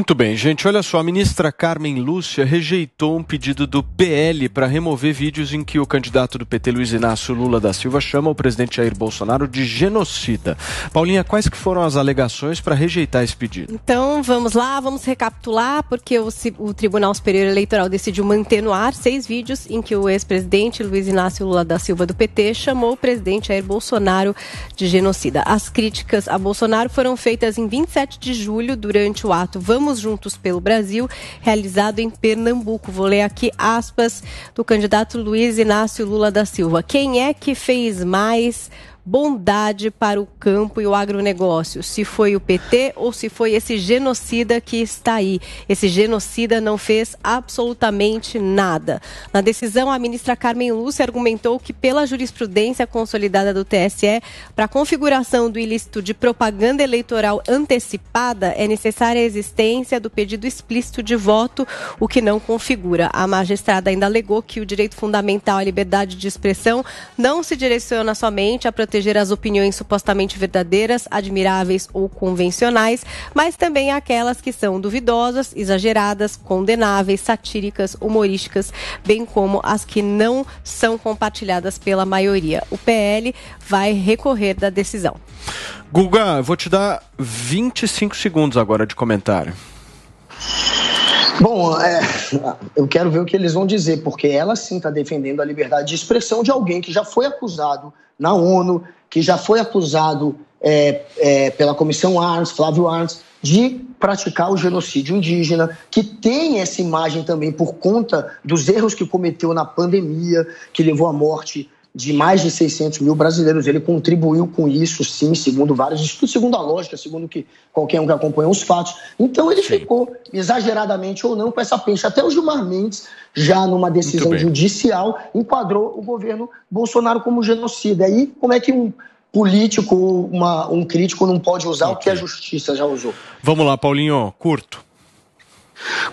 Muito bem, gente. Olha só, a ministra Carmen Lúcia rejeitou um pedido do PL para remover vídeos em que o candidato do PT, Luiz Inácio Lula da Silva, chama o presidente Jair Bolsonaro de genocida. Paulinha, quais que foram as alegações para rejeitar esse pedido? Então, vamos lá, vamos recapitular, porque o, o Tribunal Superior Eleitoral decidiu manter no ar seis vídeos em que o ex-presidente Luiz Inácio Lula da Silva do PT chamou o presidente Jair Bolsonaro de genocida. As críticas a Bolsonaro foram feitas em 27 de julho durante o ato Vamos Vamos Juntos pelo Brasil, realizado em Pernambuco. Vou ler aqui aspas do candidato Luiz Inácio Lula da Silva. Quem é que fez mais? bondade para o campo e o agronegócio, se foi o PT ou se foi esse genocida que está aí. Esse genocida não fez absolutamente nada. Na decisão, a ministra Carmen Lúcia argumentou que, pela jurisprudência consolidada do TSE, para a configuração do ilícito de propaganda eleitoral antecipada, é necessária a existência do pedido explícito de voto, o que não configura. A magistrada ainda alegou que o direito fundamental à liberdade de expressão não se direciona somente à proteção proteger as opiniões supostamente verdadeiras, admiráveis ou convencionais, mas também aquelas que são duvidosas, exageradas, condenáveis, satíricas, humorísticas, bem como as que não são compartilhadas pela maioria. O PL vai recorrer da decisão. Guga, vou te dar 25 segundos agora de comentário. Bom, é, eu quero ver o que eles vão dizer, porque ela sim está defendendo a liberdade de expressão de alguém que já foi acusado na ONU, que já foi acusado é, é, pela Comissão Arns, Flávio Arns, de praticar o genocídio indígena, que tem essa imagem também por conta dos erros que cometeu na pandemia, que levou à morte de mais de 600 mil brasileiros. Ele contribuiu com isso, sim, segundo vários estudos, segundo a lógica, segundo que qualquer um que acompanhou os fatos. Então ele sim. ficou, exageradamente ou não, com essa pencha. Até o Gilmar Mendes, já numa decisão judicial, enquadrou o governo Bolsonaro como genocida. E aí, como é que um político, uma, um crítico não pode usar okay. o que a justiça já usou? Vamos lá, Paulinho, curto.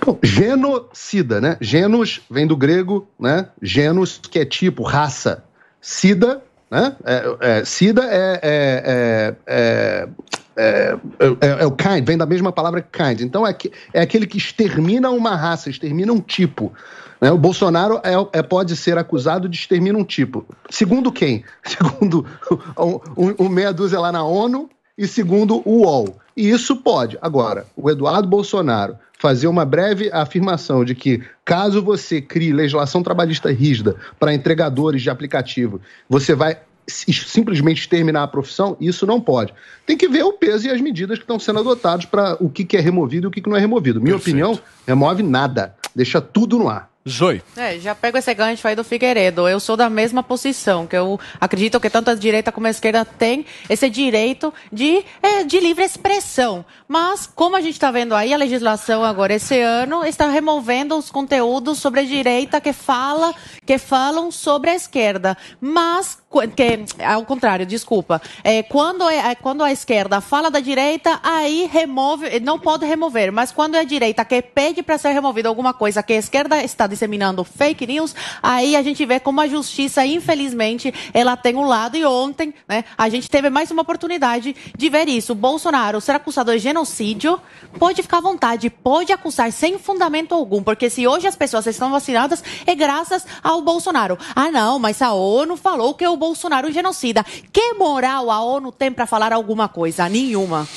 Bom, genocida, né? Genos vem do grego, né? Genos, que é tipo, raça. SIDA, né? É, é, SIDA é é é, é, é, é, o kind, vem da mesma palavra kind. Então é, que, é aquele que extermina uma raça, extermina um tipo. Né? O Bolsonaro é, pode ser acusado de exterminar um tipo. Segundo quem? Segundo o, o, o meia dúzia lá na ONU e segundo o UOL. E isso pode. Agora, o Eduardo Bolsonaro fazer uma breve afirmação de que, caso você crie legislação trabalhista rígida para entregadores de aplicativo, você vai simplesmente terminar a profissão, isso não pode. Tem que ver o peso e as medidas que estão sendo adotadas para o que, que, é removido e o que, que não é removido. Minha Perfeito. opinião, remove nada, deixa tudo no ar. Joi. É, já pego esse gancho aí do Figueiredo. Eu sou da mesma posição, que eu acredito que tanto a direita como a esquerda tem esse direito de, é, de livre expressão. Mas, como a gente está vendo aí, a legislação agora esse ano está removendo os conteúdos sobre a direita que, fala, que falam sobre a esquerda. Mas, que, ao contrário, desculpa. É, quando, é, é, quando a esquerda fala da direita, aí remove, não pode remover. Mas quando é a direita que pede para ser removida alguma coisa que a esquerda está disseminando fake news, aí a gente vê como a justiça, infelizmente, ela tem um lado. E ontem, né, a gente teve mais uma oportunidade de ver isso. Bolsonaro ser acusado de genocídio, pode ficar à vontade, pode acusar sem fundamento algum, porque se hoje as pessoas estão vacinadas, é graças ao Bolsonaro. Ah, não, mas a ONU falou que o Bolsonaro é genocida. Que moral a ONU tem para falar alguma coisa? Nenhuma.